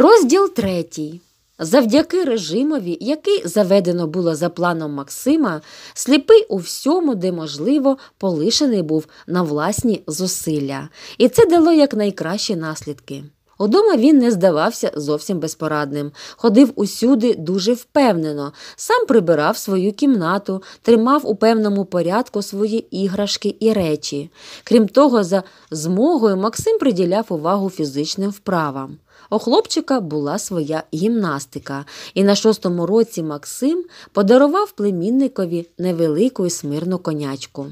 Розділ третій. Завдяки режимові, який заведено було за планом Максима, сліпий у всьому, де можливо, полишений був на власні зусилля, і це дало якнайкращі наслідки. Удома він не здавався зовсім безпорадним, ходив усюди дуже впевнено, сам прибирав свою кімнату, тримав у певному порядку свої іграшки і речі. Крім того, за змогою Максим приділяв увагу фізичним вправам. У хлопчика була своя гімнастика, і на шостому році Максим подарував племінникові невелику і смирну конячку.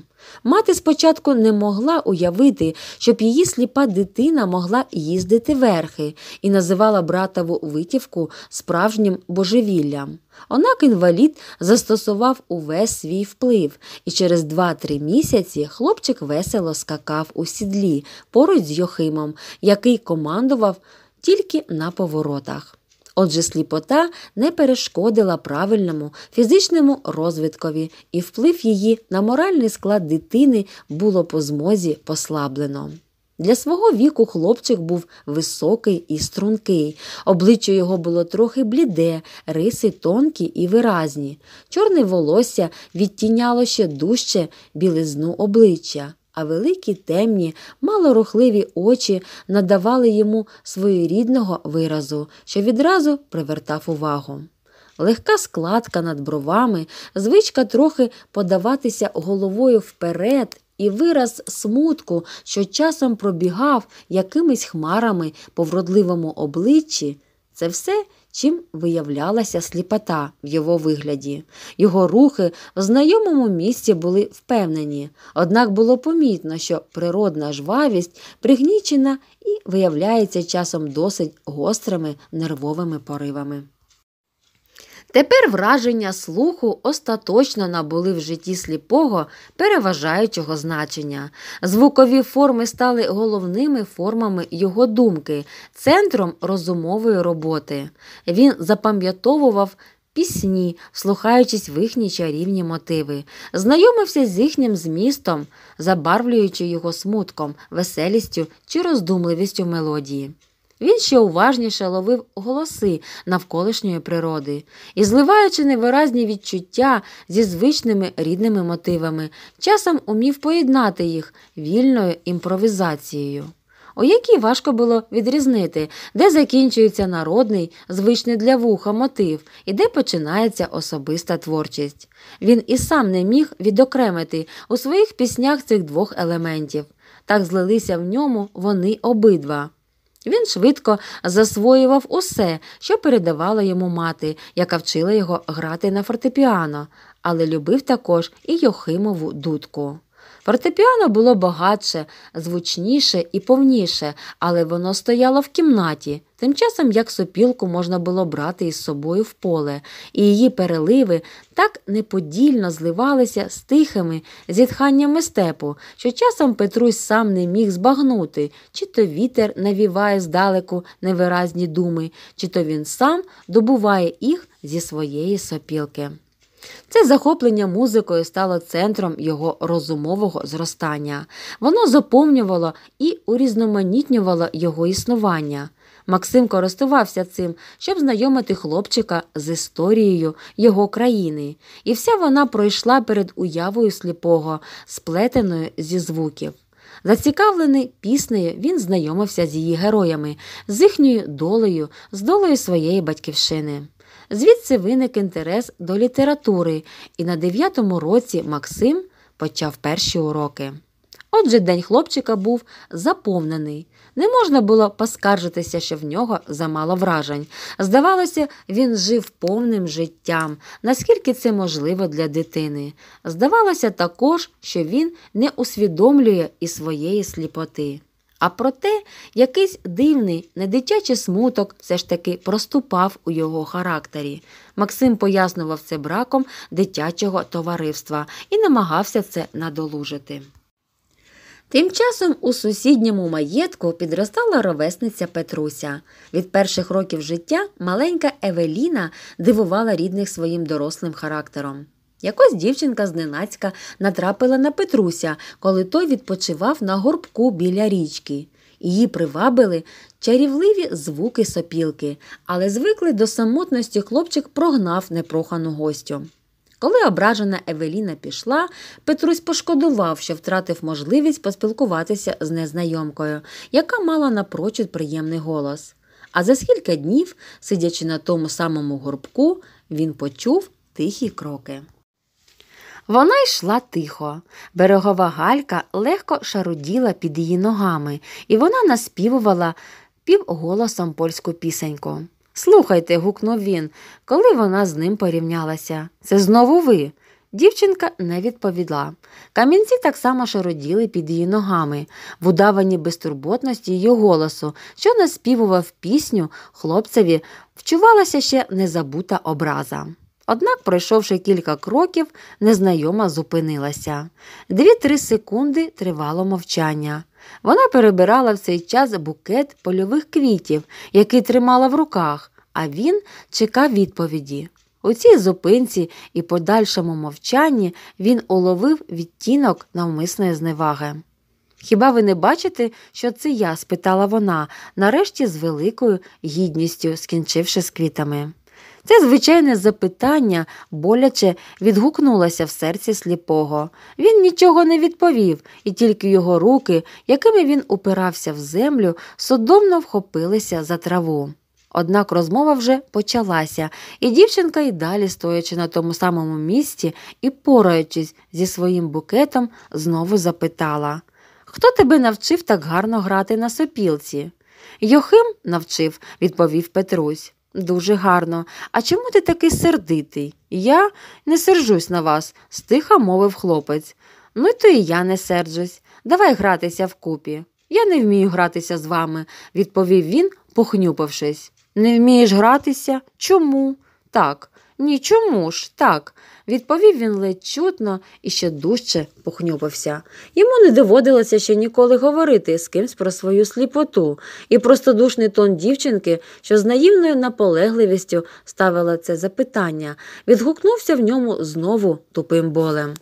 Мати спочатку не могла уявити, щоб її сліпа дитина могла їздити верхи і називала братову витівку справжнім божевіллям. Однак інвалід застосував увесь свій вплив, і через 2-3 місяці хлопчик весело скакав у сідлі поруч з Йохимом, який командував тільки на поворотах. Отже, сліпота не перешкодила правильному фізичному розвиткові, і вплив її на моральний склад дитини було по змозі послаблено. Для свого віку хлопчик був високий і стрункий, обличчя його було трохи бліде, риси тонкі і виразні. Чорне волосся відтіняло ще дужче білизну обличчя а великі темні, малорухливі очі надавали йому своєрідного виразу, що відразу привертав увагу. Легка складка над бровами, звичка трохи подаватися головою вперед, і вираз смутку, що часом пробігав якимись хмарами по вродливому обличчі, це все Чим виявлялася сліпота в його вигляді. Його рухи в знайомому місці були впевнені, однак було помітно, що природна жвавість пригнічена і виявляється часом досить гострими нервовими поривами. Тепер враження слуху остаточно набули в житті сліпого переважаючого значення. Звукові форми стали головними формами його думки, центром розумової роботи. Він запам'ятовував. Пісні, слухаючись в їхні чарівні мотиви, знайомився з їхнім змістом, забарвлюючи його смутком, веселістю чи роздумливістю мелодії. Він ще уважніше ловив голоси навколишньої природи і, зливаючи невиразні відчуття зі звичними рідними мотивами, часом умів поєднати їх вільною імпровізацією. У якій важко було відрізнити, де закінчується народний, звичний для вуха мотив і де починається особиста творчість. Він і сам не міг відокремити у своїх піснях цих двох елементів. Так злилися в ньому вони обидва. Він швидко засвоював усе, що передавала йому мати, яка вчила його грати на фортепіано, але любив також і Йохимову дудку. Фортепіано було багатше, звучніше і повніше, але воно стояло в кімнаті. Тим часом як сопілку можна було брати із собою в поле, і її переливи так неподільно зливалися з тихими зітханнями степу, що часом Петрусь сам не міг збагнути, чи то вітер навіває здалеку невиразні думи, чи то він сам добуває їх зі своєї сопілки. Це захоплення музикою стало центром його розумового зростання. Воно заповнювало і урізноманітнювало його існування. Максим користувався цим, щоб знайомити хлопчика з історією його країни, і вся вона пройшла перед уявою сліпого, сплетеною зі звуків. Зацікавлений піснею, він знайомився з її героями, з їхньою долею, з долею своєї батьківщини. Звідси виник інтерес до літератури, і на дев'ятому році Максим почав перші уроки. Отже, день хлопчика був заповнений. Не можна було поскаржитися, що в нього замало вражень. Здавалося, він жив повним життям, наскільки це можливо для дитини. Здавалося також, що він не усвідомлює і своєї сліпоти. А проте якийсь дивний, недитячий смуток все ж таки проступав у його характері. Максим пояснював це браком дитячого товариства і намагався це надолужити. Тим часом у сусідньому маєтку підростала ровесниця Петруся. Від перших років життя маленька Евеліна дивувала рідних своїм дорослим характером. Якось дівчинка зненацька натрапила на Петруся, коли той відпочивав на горбку біля річки. Її привабили чарівливі звуки сопілки, але звикли до самотності хлопчик прогнав непрохану гостю. Коли ображена Евеліна пішла, Петрусь пошкодував, що втратив можливість поспілкуватися з незнайомкою, яка мала напрочуд приємний голос. А за скільки днів, сидячи на тому самому горбку, він почув тихі кроки. Вона йшла тихо. Берегова галька легко шаруділа під її ногами, і вона наспівувала півголосом польську пісеньку. Слухайте, гукнув він, коли вона з ним порівнялася. Це знову ви. Дівчинка не відповіла. Камінці так само шароділи під її ногами, в удаванні безтурботності її голосу, що наспівував пісню хлопцеві, вчувалася ще незабута образа. Однак, пройшовши кілька кроків, незнайома зупинилася. Дві-три секунди тривало мовчання. Вона перебирала в цей час букет польових квітів, який тримала в руках, а він чекав відповіді. У цій зупинці і подальшому мовчанні він уловив відтінок навмисної зневаги. Хіба ви не бачите, що це я? спитала вона, нарешті з великою гідністю, скінчивши з квітами. Це звичайне запитання боляче відгукнулося в серці сліпого. Він нічого не відповів, і тільки його руки, якими він упирався в землю, судомно вхопилися за траву. Однак розмова вже почалася, і дівчинка й далі, стоячи на тому самому місці і пораючись зі своїм букетом, знову запитала Хто тебе навчив так гарно грати на сопілці? Йохим навчив, відповів Петрусь. Дуже гарно. А чому ти такий сердитий? Я не сержусь на вас, стиха мовив хлопець. Ну, то і я не серджусь. Давай гратися вкупі. Я не вмію гратися з вами, відповів він, похнюпившись. Не вмієш гратися? Чому? Так. Ні, чому ж так, відповів він ледь чутно і ще дужче похнюпався. Йому не доводилося ще ніколи говорити з кимсь про свою сліпоту, і простодушний тон дівчинки, що з наївною наполегливістю ставила це запитання, відгукнувся в ньому знову тупим болем.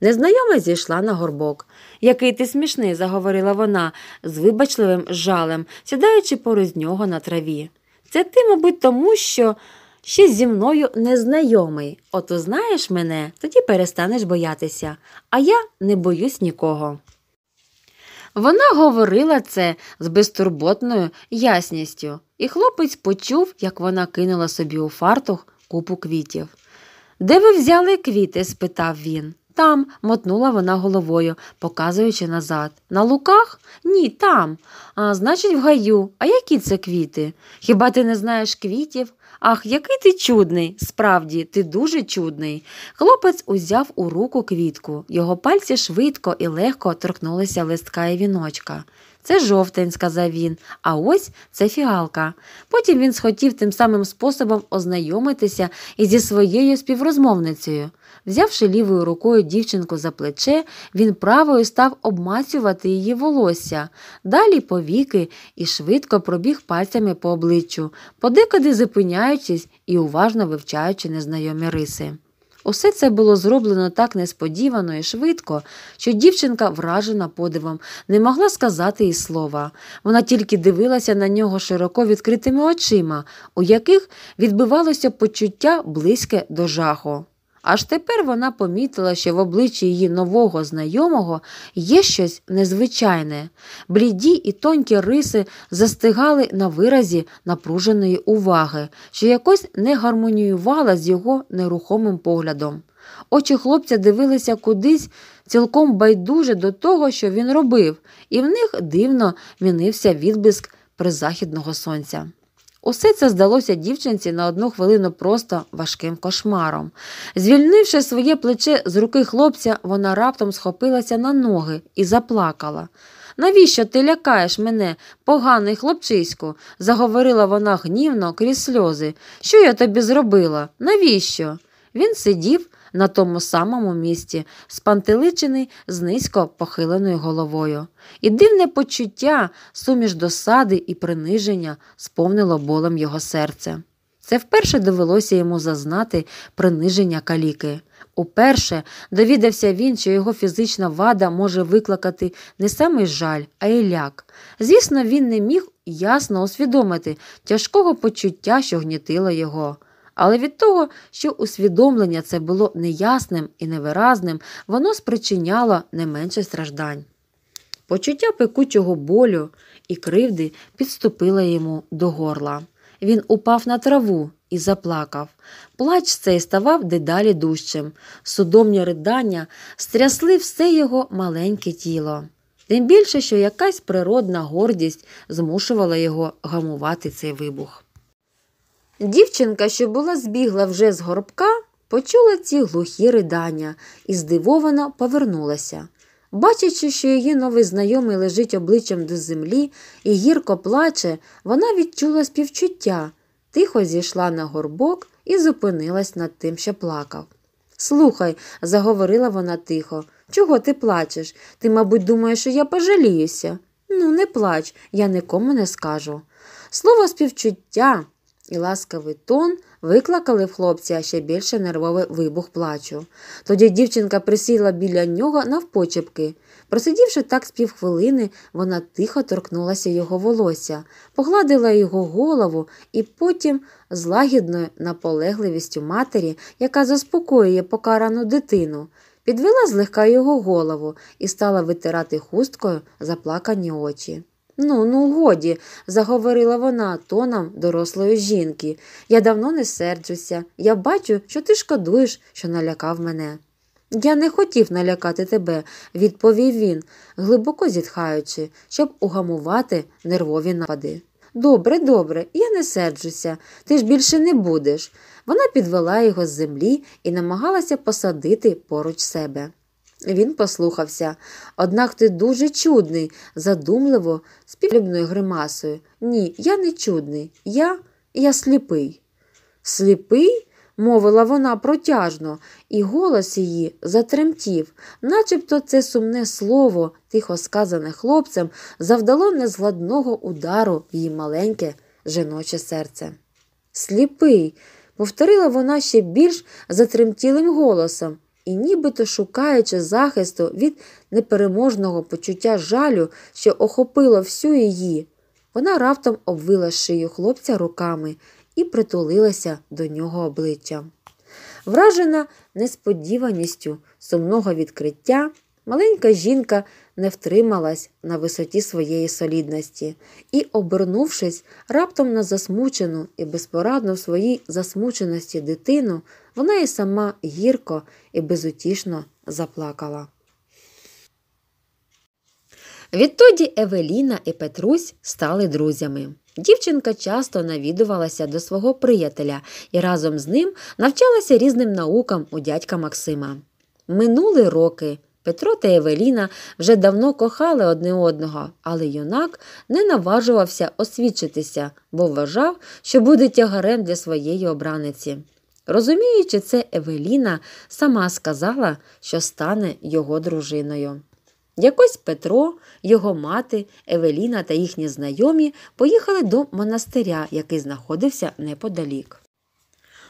Незнайома зійшла на горбок. Який ти смішний, заговорила вона з вибачливим жалем, сідаючи поруч нього на траві. Це ти, мабуть, тому що ще зі мною незнайомий. От узнаєш мене, тоді перестанеш боятися, а я не боюсь нікого. Вона говорила це з безтурботною ясністю, і хлопець почув, як вона кинула собі у фартух купу квітів. Де ви взяли квіти? спитав він. Там, мотнула вона головою, показуючи назад. На луках? Ні, там. А значить, в гаю. А які це квіти? Хіба ти не знаєш квітів? Ах, який ти чудний! Справді, ти дуже чудний. Хлопець узяв у руку квітку. Його пальці швидко і легко торкнулися листка і віночка. Це жовтень, сказав він, а ось це фіалка. Потім він схотів тим самим способом ознайомитися і зі своєю співрозмовницею. Взявши лівою рукою дівчинку за плече, він правою став обмацювати її волосся, далі повіки і швидко пробіг пальцями по обличчю, подекуди зупиняючись і уважно вивчаючи незнайомі риси. Усе це було зроблено так несподівано і швидко, що дівчинка, вражена подивом, не могла сказати і слова. Вона тільки дивилася на нього широко відкритими очима, у яких відбивалося почуття близьке до жаху. Аж тепер вона помітила, що в обличчі її нового знайомого є щось незвичайне. Бліді і тонкі риси застигали на виразі напруженої уваги, що якось не гармоніювала з його нерухомим поглядом. Очі хлопця дивилися кудись цілком байдуже до того, що він робив, і в них дивно мінився відблиск призахідного сонця. Усе це здалося дівчинці на одну хвилину просто важким кошмаром. Звільнивши своє плече з руки хлопця, вона раптом схопилася на ноги і заплакала. Навіщо ти лякаєш мене, поганий хлопчиську? заговорила вона гнівно крізь сльози. Що я тобі зробила? Навіщо? Він сидів на тому самому місці, спантеличений з низько похиленою головою. І дивне почуття, суміш досади і приниження сповнило болем його серце. Це вперше довелося йому зазнати приниження каліки. Уперше довідався він, що його фізична вада може викликати не саме жаль, а й ляк. Звісно, він не міг ясно усвідомити тяжкого почуття, що гнітило його. Але від того, що усвідомлення це було неясним і невиразним, воно спричиняло не менше страждань. Почуття пекучого болю і кривди підступило йому до горла. Він упав на траву і заплакав. Плач цей ставав дедалі дужчим. Судомні ридання стрясли все його маленьке тіло. Тим більше, що якась природна гордість змушувала його гамувати цей вибух. Дівчинка, що була збігла вже з горбка, почула ці глухі ридання і здивовано повернулася. Бачачи, що її новий знайомий лежить обличчям до землі і гірко плаче, вона відчула співчуття, тихо зійшла на горбок і зупинилась над тим, що плакав. Слухай, заговорила вона тихо, чого ти плачеш? Ти, мабуть, думаєш, що я пожаліюся. Ну, не плач, я нікому не скажу. Слово співчуття і ласкавий тон викликали в хлопця ще більше нервовий вибух плачу. Тоді дівчинка присіла біля нього навпочепки. Просидівши так з півхвилини, вона тихо торкнулася його волосся, погладила його голову і потім, з лагідною наполегливістю матері, яка заспокоює покарану дитину, підвела злегка його голову і стала витирати хусткою заплакані очі. Ну, ну, годі, заговорила вона тоном дорослої жінки. Я давно не серджуся. Я бачу, що ти шкодуєш, що налякав мене. Я не хотів налякати тебе, відповів він, глибоко зітхаючи, щоб угамувати нервові напади. Добре, добре, я не серджуся, ти ж більше не будеш. Вона підвела його з землі і намагалася посадити поруч себе. Він послухався. Однак ти дуже чудний, задумливо, з підлюбною гримасою. Ні, я не чудний. Я я сліпий. Сліпий? мовила вона протяжно, і голос її затремтів, начебто це сумне слово, тихо сказане хлопцем, завдало незгладного удару в її маленьке жіноче серце. Сліпий, повторила вона ще більш затремтілим голосом і, нібито шукаючи захисту від непереможного почуття жалю, що охопило всю її, вона раптом обвила шию хлопця руками і притулилася до нього обличчям. Вражена несподіваністю сумного відкриття, Маленька жінка не втрималась на висоті своєї солідності і, обернувшись раптом на засмучену і безпорадну в своїй засмученості дитину, вона і сама гірко і безутішно заплакала. Відтоді Евеліна і Петрусь стали друзями. Дівчинка часто навідувалася до свого приятеля і разом з ним навчалася різним наукам у дядька Максима. Минули роки. Петро та Евеліна вже давно кохали одне одного, але юнак не наважувався освідчитися, бо вважав, що буде тягарем для своєї обраниці. Розуміючи це, Евеліна сама сказала, що стане його дружиною. Якось Петро, його мати, Евеліна та їхні знайомі поїхали до монастиря, який знаходився неподалік.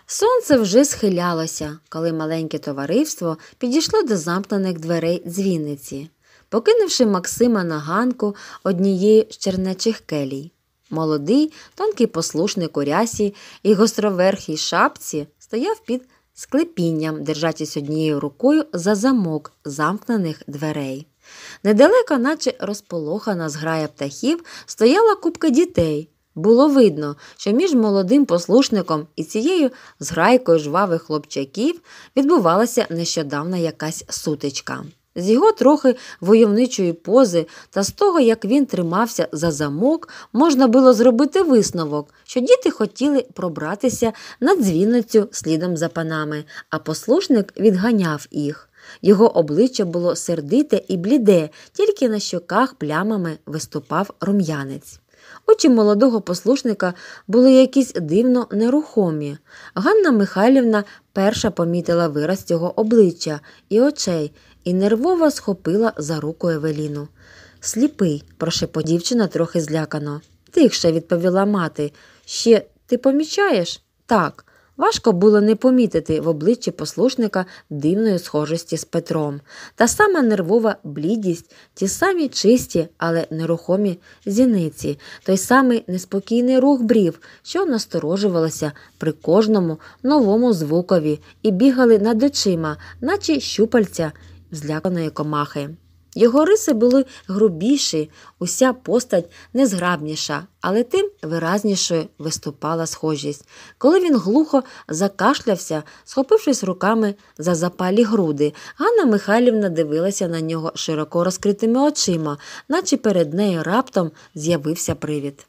Сонце вже схилялося, коли маленьке товариство підійшло до замкнених дверей дзвіниці, покинувши Максима на ганку однієї з чернечих келій. Молодий, тонкий послушник у рясі і гостроверхій шапці стояв під склепінням, держачись однією рукою за замок замкнених дверей. Недалеко, наче розполохана зграя птахів, стояла купка дітей. Було видно, що між молодим послушником і цією зграйкою жвавих хлопчаків відбувалася нещодавна якась сутичка. З його трохи войовничої пози та з того, як він тримався за замок, можна було зробити висновок, що діти хотіли пробратися на дзвіницю слідом за панами, а послушник відганяв їх. Його обличчя було сердите і бліде, тільки на щоках плямами виступав рум'янець. Очі молодого послушника були якісь дивно нерухомі. Ганна Михайлівна перша помітила вираз цього обличчя і очей і нервово схопила за руку Евеліну. Сліпий, прошепо дівчина трохи злякано. Тихше відповіла мати. Ще ти помічаєш? Так. Важко було не помітити в обличчі послушника дивної схожості з Петром, та сама нервова блідість, ті самі чисті, але нерухомі зіниці, той самий неспокійний рух брів, що насторожувалося при кожному новому звукові, і бігали над очима, наче щупальця зляканої комахи. Його риси були грубіші, уся постать незграбніша, але тим виразнішою виступала схожість. Коли він глухо закашлявся, схопившись руками за запалі груди, Ганна Михайлівна дивилася на нього широко розкритими очима, наче перед нею раптом з'явився привід.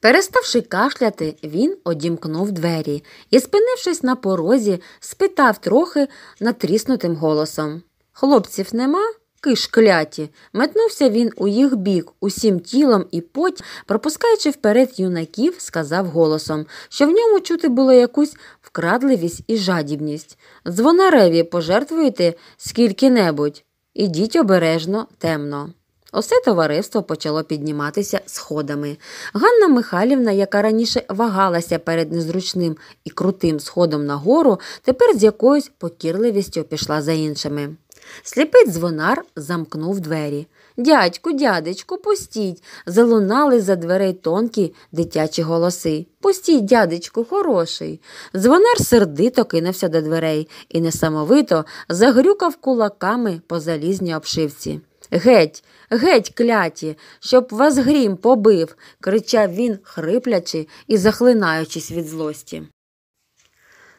Переставши кашляти, він одімкнув двері і, спинившись на порозі, спитав трохи натріснутим голосом Хлопців нема? Киш кляті. Метнувся він у їх бік, усім тілом і потім, пропускаючи вперед юнаків, сказав голосом, що в ньому чути було якусь вкрадливість і жадібність. Дзвонареві пожертвуйте скільки небудь. Ідіть обережно, темно. Усе товариство почало підніматися сходами. Ганна Михайлівна, яка раніше вагалася перед незручним і крутим сходом на гору, тепер з якоюсь покірливістю пішла за іншими. Сліпий дзвонар замкнув двері. Дядьку, дядечку, пустіть. Залунали за дверей тонкі дитячі голоси. Пустіть, дядечку, хороший. Дзвонар сердито кинувся до дверей і несамовито загрюкав кулаками по залізній обшивці. Геть, геть, кляті, щоб вас грім побив, кричав він, хриплячи і захлинаючись від злості.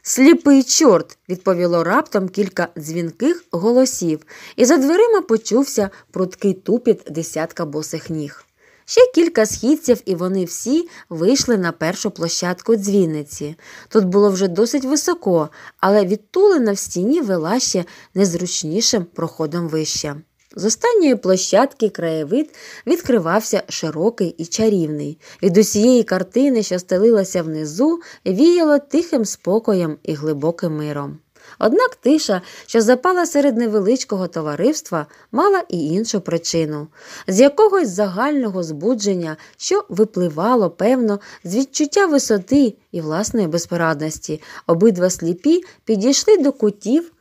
Сліпий чорт, відповіло раптом кілька дзвінких голосів, і за дверима почувся пруткий тупіт десятка босих ніг. Ще кілька східців, і вони всі вийшли на першу площадку дзвіниці. Тут було вже досить високо, але відтулина в стіні вела ще незручнішим проходом вище. З останньої площадки краєвид відкривався широкий і чарівний. Від усієї картини, що стелилася внизу, віяло тихим спокоєм і глибоким миром. Однак тиша, що запала серед невеличкого товариства, мала і іншу причину з якогось загального збудження, що випливало, певно, з відчуття висоти і власної безпорадності, обидва сліпі підійшли до кутів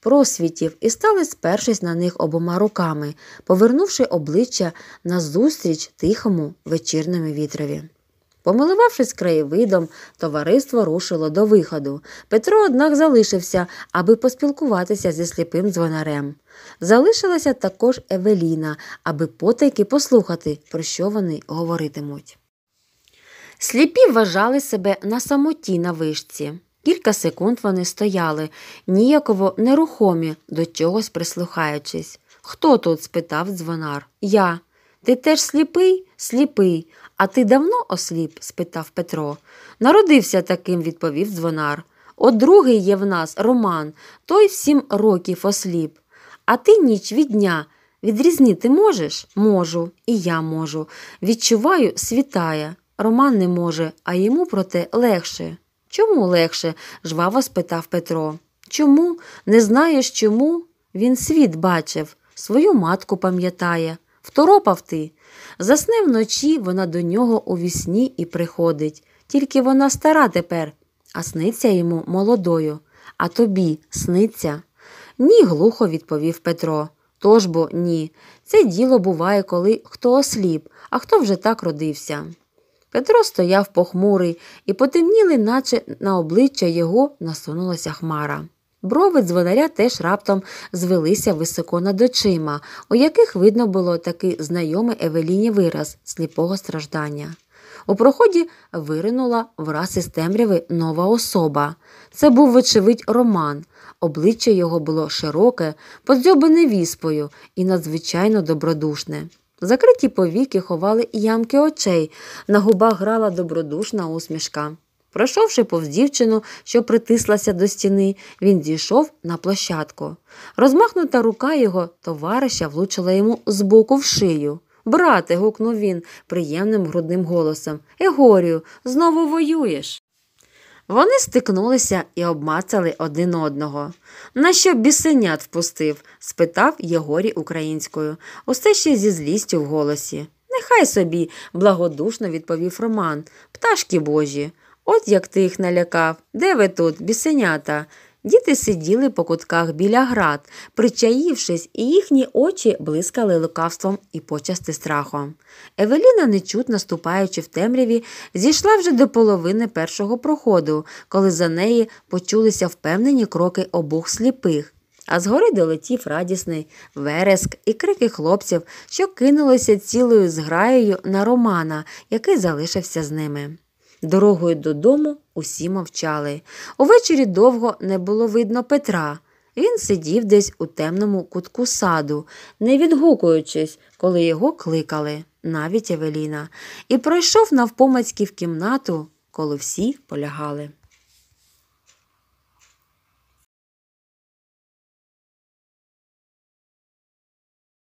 просвітів і стали спершись на них обома руками, повернувши обличчя назустріч тихому вечірному вітрові. Помилувавшись краєвидом, товариство рушило до виходу. Петро, однак, залишився, аби поспілкуватися зі сліпим дзвонарем. Залишилася також Евеліна, аби потайки послухати, про що вони говоритимуть. Сліпі вважали себе на самоті на вишці. Кілька секунд вони стояли, ніяково нерухомі, до чогось прислухаючись. Хто тут? спитав дзвонар. Я. Ти теж сліпий? Сліпий. А ти давно осліп? спитав Петро. Народився таким, відповів дзвонар. От другий є в нас Роман, той сім років осліп. А ти ніч від дня. Відрізнити можеш? Можу, і я можу. Відчуваю, світає. Роман не може, а йому проте легше. Чому легше? жваво спитав Петро. Чому? Не знаєш чому? Він світ бачив, свою матку пам'ятає. Второпав ти. Засне вночі вона до нього у вісні і приходить. Тільки вона стара тепер, а сниться йому молодою. А тобі сниться? Ні, глухо відповів Петро. Тож бо ні. Це діло буває, коли хто осліп, а хто вже так родився. Петро стояв похмурий і потемніли, наче на обличчя його насунулася хмара. Брови дзвонаря теж раптом звелися високо над очима, у яких видно було такий знайомий Евеліні вираз сліпого страждання. У проході виринула враз із темряви нова особа. Це був, вочевидь, Роман. Обличчя його було широке, подзьобане віспою і надзвичайно добродушне. Закриті повіки ховали ямки очей, на губах грала добродушна усмішка. Пройшовши повз дівчину, що притислася до стіни, він зійшов на площадку. Розмахнута рука його товариша влучила йому збоку в шию. Брате, гукнув він приємним грудним голосом. Егорію, знову воюєш. Вони стикнулися і обмацали один одного. На що бісенят впустив? спитав Єгорі українською, усе ще зі злістю в голосі. Нехай собі, благодушно відповів Роман. Пташки божі. От як ти їх налякав. Де ви тут, бісенята? Діти сиділи по кутках біля град, причаївшись, і їхні очі блискали лукавством і почасти страхом. Евеліна, нечутно ступаючи в темряві, зійшла вже до половини першого проходу, коли за неї почулися впевнені кроки обох сліпих. А згори долетів радісний вереск і крики хлопців, що кинулися цілою зграєю на Романа, який залишився з ними. Дорогою додому усі мовчали. Увечері довго не було видно Петра. Він сидів десь у темному кутку саду, не відгукуючись, коли його кликали, навіть Евеліна, і пройшов навпомацьки в кімнату, коли всі полягали.